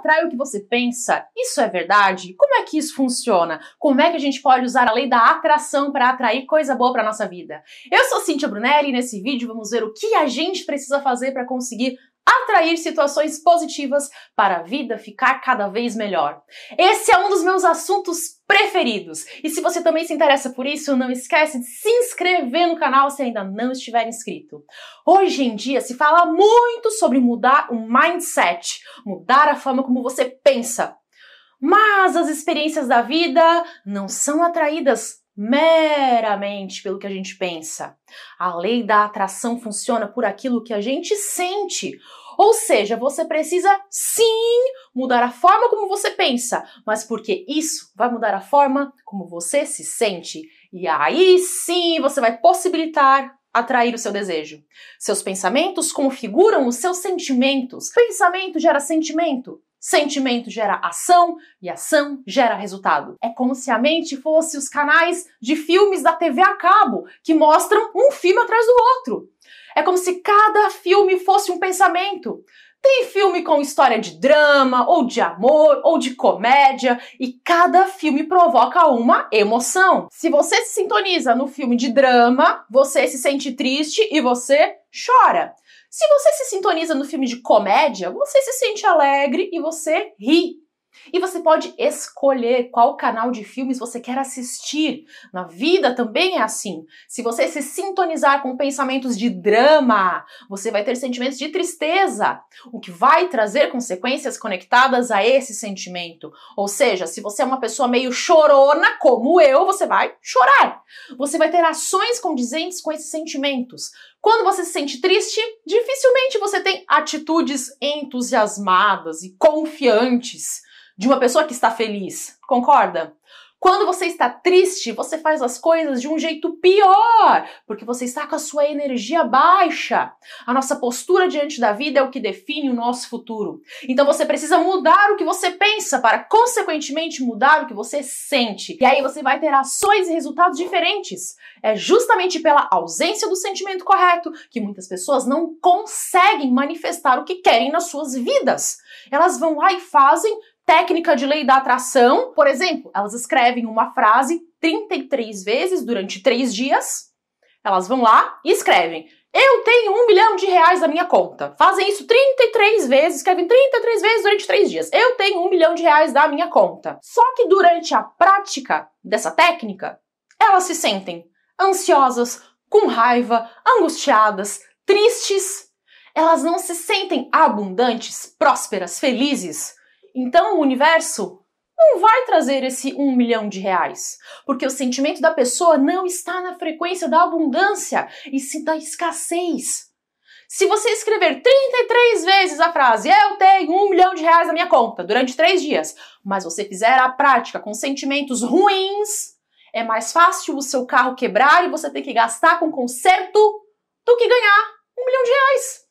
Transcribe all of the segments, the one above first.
atrai o que você pensa? Isso é verdade? Como é que isso funciona? Como é que a gente pode usar a lei da atração para atrair coisa boa para nossa vida? Eu sou Cintia Brunelli e nesse vídeo vamos ver o que a gente precisa fazer para conseguir atrair situações positivas para a vida ficar cada vez melhor. Esse é um dos meus assuntos preferidos. E se você também se interessa por isso, não esquece de se inscrever no canal se ainda não estiver inscrito. Hoje em dia se fala muito sobre mudar o mindset, mudar a forma como você pensa. Mas as experiências da vida não são atraídas meramente pelo que a gente pensa. A lei da atração funciona por aquilo que a gente sente. Ou seja, você precisa sim mudar a forma como você pensa, mas porque isso vai mudar a forma como você se sente. E aí sim você vai possibilitar atrair o seu desejo. Seus pensamentos configuram os seus sentimentos. Pensamento gera sentimento. Sentimento gera ação e ação gera resultado. É como se a mente fosse os canais de filmes da TV a cabo que mostram um filme atrás do outro. É como se cada filme fosse um pensamento. Tem filme com história de drama, ou de amor, ou de comédia, e cada filme provoca uma emoção. Se você se sintoniza no filme de drama, você se sente triste e você chora. Se você se sintoniza no filme de comédia, você se sente alegre e você ri. E você pode escolher qual canal de filmes você quer assistir. Na vida também é assim. Se você se sintonizar com pensamentos de drama, você vai ter sentimentos de tristeza, o que vai trazer consequências conectadas a esse sentimento. Ou seja, se você é uma pessoa meio chorona, como eu, você vai chorar. Você vai ter ações condizentes com esses sentimentos. Quando você se sente triste, dificilmente você tem atitudes entusiasmadas e confiantes de uma pessoa que está feliz, concorda? Quando você está triste, você faz as coisas de um jeito pior, porque você está com a sua energia baixa. A nossa postura diante da vida é o que define o nosso futuro. Então você precisa mudar o que você pensa para, consequentemente, mudar o que você sente. E aí você vai ter ações e resultados diferentes. É justamente pela ausência do sentimento correto que muitas pessoas não conseguem manifestar o que querem nas suas vidas. Elas vão lá e fazem técnica de lei da atração, por exemplo, elas escrevem uma frase 33 vezes durante três dias. Elas vão lá e escrevem. Eu tenho um milhão de reais na minha conta. Fazem isso 33 vezes, escrevem 33 vezes durante três dias. Eu tenho um milhão de reais na minha conta. Só que durante a prática dessa técnica, elas se sentem ansiosas, com raiva, angustiadas, tristes. Elas não se sentem abundantes, prósperas, felizes então o universo não vai trazer esse um milhão de reais, porque o sentimento da pessoa não está na frequência da abundância e sim da escassez. Se você escrever 33 vezes a frase eu tenho um milhão de reais na minha conta durante três dias, mas você fizer a prática com sentimentos ruins, é mais fácil o seu carro quebrar e você ter que gastar com conserto do que ganhar um milhão de reais.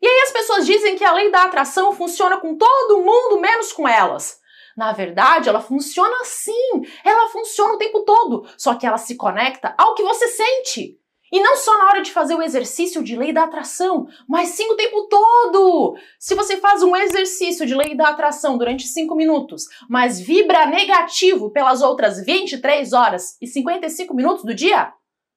E aí as pessoas dizem que a lei da atração funciona com todo mundo menos com elas. Na verdade, ela funciona assim. Ela funciona o tempo todo, só que ela se conecta ao que você sente. E não só na hora de fazer o exercício de lei da atração, mas sim o tempo todo. Se você faz um exercício de lei da atração durante 5 minutos, mas vibra negativo pelas outras 23 horas e 55 minutos do dia,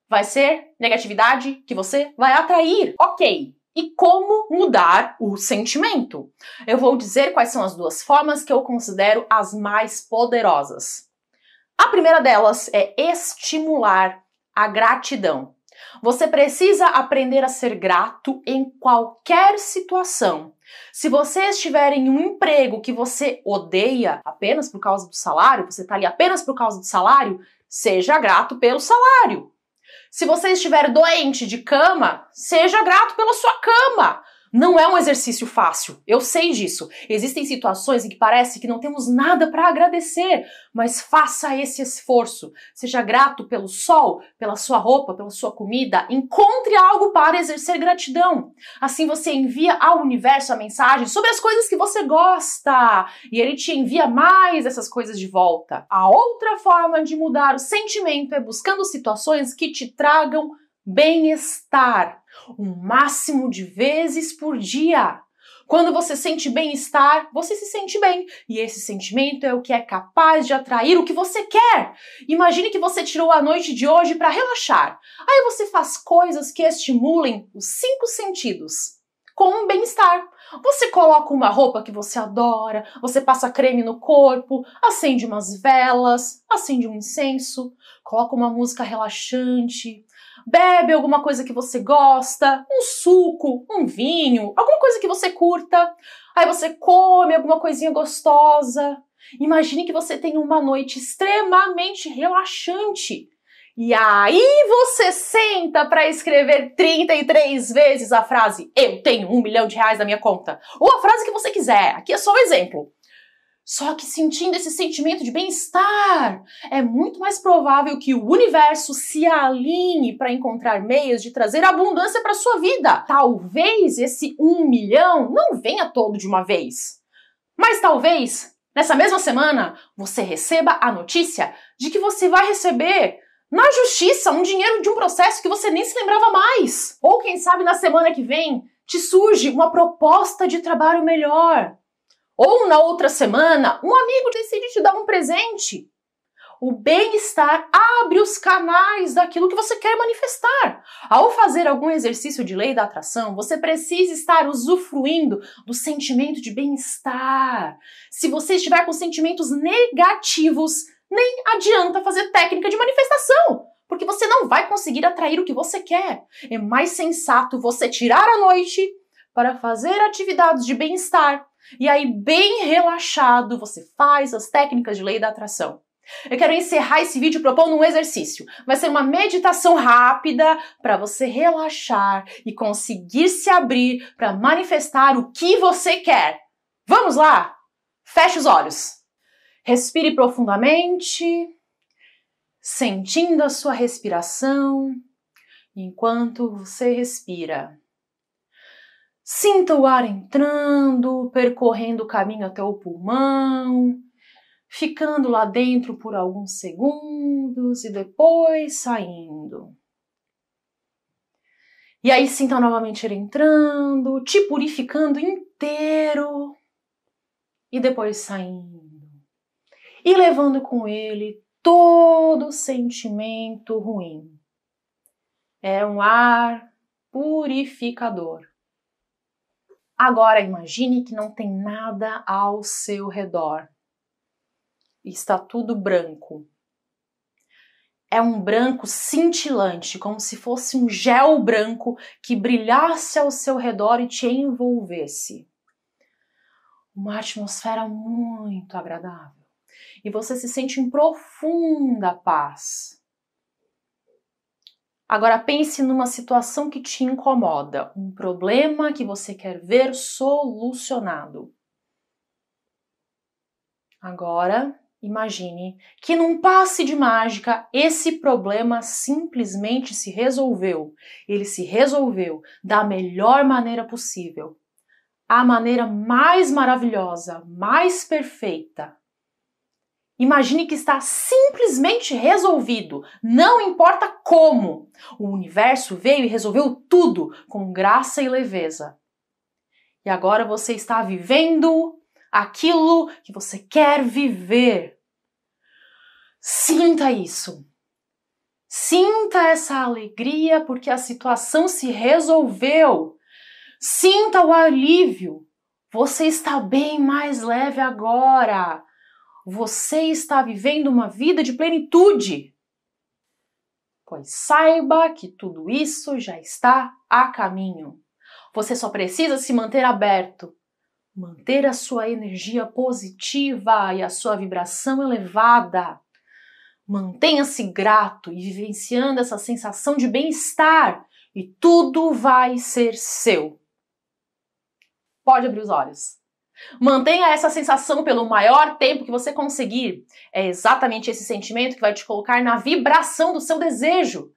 vai ser negatividade que você vai atrair. OK e como mudar o sentimento. Eu vou dizer quais são as duas formas que eu considero as mais poderosas. A primeira delas é estimular a gratidão. Você precisa aprender a ser grato em qualquer situação. Se você estiver em um emprego que você odeia apenas por causa do salário, você está ali apenas por causa do salário, seja grato pelo salário. Se você estiver doente de cama, seja grato pela sua cama. Não é um exercício fácil, eu sei disso. Existem situações em que parece que não temos nada para agradecer, mas faça esse esforço. Seja grato pelo sol, pela sua roupa, pela sua comida. Encontre algo para exercer gratidão. Assim você envia ao universo a mensagem sobre as coisas que você gosta e ele te envia mais essas coisas de volta. A outra forma de mudar o sentimento é buscando situações que te tragam bem-estar um máximo de vezes por dia. Quando você sente bem-estar, você se sente bem. E esse sentimento é o que é capaz de atrair o que você quer. Imagine que você tirou a noite de hoje para relaxar. Aí você faz coisas que estimulem os cinco sentidos com um bem-estar. Você coloca uma roupa que você adora, você passa creme no corpo, acende umas velas, acende um incenso, coloca uma música relaxante, bebe alguma coisa que você gosta, um suco, um vinho, alguma coisa que você curta. Aí você come alguma coisinha gostosa. Imagine que você tem uma noite extremamente relaxante. E aí você senta para escrever 33 vezes a frase eu tenho um milhão de reais na minha conta. Ou a frase que você quiser. Aqui é só um exemplo. Só que sentindo esse sentimento de bem-estar, é muito mais provável que o universo se alinhe para encontrar meios de trazer abundância para sua vida. Talvez esse um milhão não venha todo de uma vez, mas talvez nessa mesma semana você receba a notícia de que você vai receber na justiça um dinheiro de um processo que você nem se lembrava mais. Ou quem sabe na semana que vem te surge uma proposta de trabalho melhor ou na outra semana, um amigo decide te dar um presente. O bem-estar abre os canais daquilo que você quer manifestar. Ao fazer algum exercício de lei da atração, você precisa estar usufruindo do sentimento de bem-estar. Se você estiver com sentimentos negativos, nem adianta fazer técnica de manifestação, porque você não vai conseguir atrair o que você quer. É mais sensato você tirar a noite para fazer atividades de bem-estar e aí, bem relaxado, você faz as técnicas de lei da atração. Eu quero encerrar esse vídeo propondo um exercício. Vai ser uma meditação rápida para você relaxar e conseguir se abrir para manifestar o que você quer. Vamos lá? Feche os olhos. Respire profundamente, sentindo a sua respiração enquanto você respira. Sinta o ar entrando, percorrendo o caminho até o pulmão, ficando lá dentro por alguns segundos e depois saindo. E aí sinta novamente ele entrando, te purificando inteiro e depois saindo. E levando com ele todo sentimento ruim. É um ar purificador. Agora imagine que não tem nada ao seu redor. Está tudo branco. É um branco cintilante, como se fosse um gel branco que brilhasse ao seu redor e te envolvesse. Uma atmosfera muito agradável. E você se sente em profunda paz Agora pense numa situação que te incomoda, um problema que você quer ver solucionado. Agora, imagine que num passe de mágica esse problema simplesmente se resolveu. Ele se resolveu da melhor maneira possível. A maneira mais maravilhosa, mais perfeita, Imagine que está simplesmente resolvido, não importa como. O universo veio e resolveu tudo com graça e leveza. E agora você está vivendo aquilo que você quer viver. Sinta isso. Sinta essa alegria porque a situação se resolveu. Sinta o alívio. Você está bem mais leve agora você está vivendo uma vida de plenitude. Pois saiba que tudo isso já está a caminho. Você só precisa se manter aberto, manter a sua energia positiva e a sua vibração elevada. Mantenha-se grato e vivenciando essa sensação de bem-estar, e tudo vai ser seu. Pode abrir os olhos. Mantenha essa sensação pelo maior tempo que você conseguir. É exatamente esse sentimento que vai te colocar na vibração do seu desejo.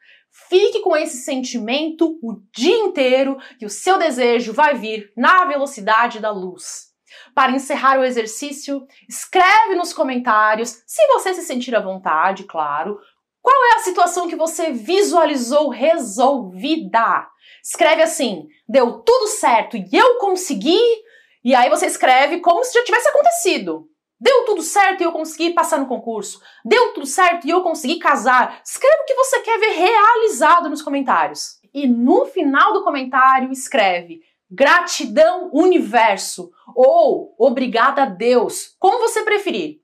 Fique com esse sentimento o dia inteiro e o seu desejo vai vir na velocidade da luz. Para encerrar o exercício, escreve nos comentários, se você se sentir à vontade, claro, qual é a situação que você visualizou resolvida. Escreve assim: deu tudo certo e eu consegui e aí você escreve como se já tivesse acontecido. Deu tudo certo e eu consegui passar no concurso. Deu tudo certo e eu consegui casar. Escreva o que você quer ver realizado nos comentários. E no final do comentário escreve: gratidão universo ou obrigada a Deus, como você preferir.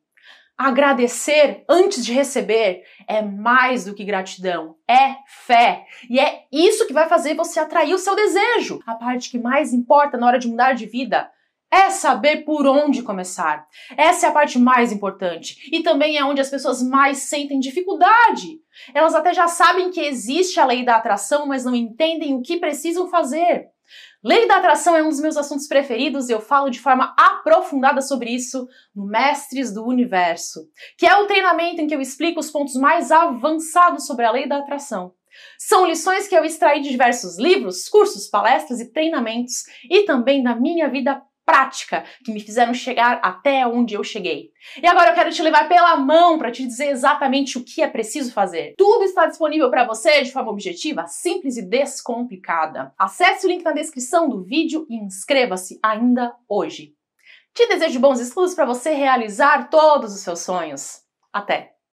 Agradecer antes de receber é mais do que gratidão, é fé. E é isso que vai fazer você atrair o seu desejo. A parte que mais importa na hora de mudar de vida é saber por onde começar. Essa é a parte mais importante e também é onde as pessoas mais sentem dificuldade. Elas até já sabem que existe a lei da atração, mas não entendem o que precisam fazer. Lei da atração é um dos meus assuntos preferidos e eu falo de forma aprofundada sobre isso no Mestres do Universo, que é o treinamento em que eu explico os pontos mais avançados sobre a lei da atração. São lições que eu extraí de diversos livros, cursos, palestras e treinamentos e também da minha vida prática que me fizeram chegar até onde eu cheguei. E agora eu quero te levar pela mão para te dizer exatamente o que é preciso fazer. Tudo está disponível para você de forma objetiva, simples e descomplicada. Acesse o link na descrição do vídeo e inscreva-se ainda hoje. Te desejo bons estudos para você realizar todos os seus sonhos. Até!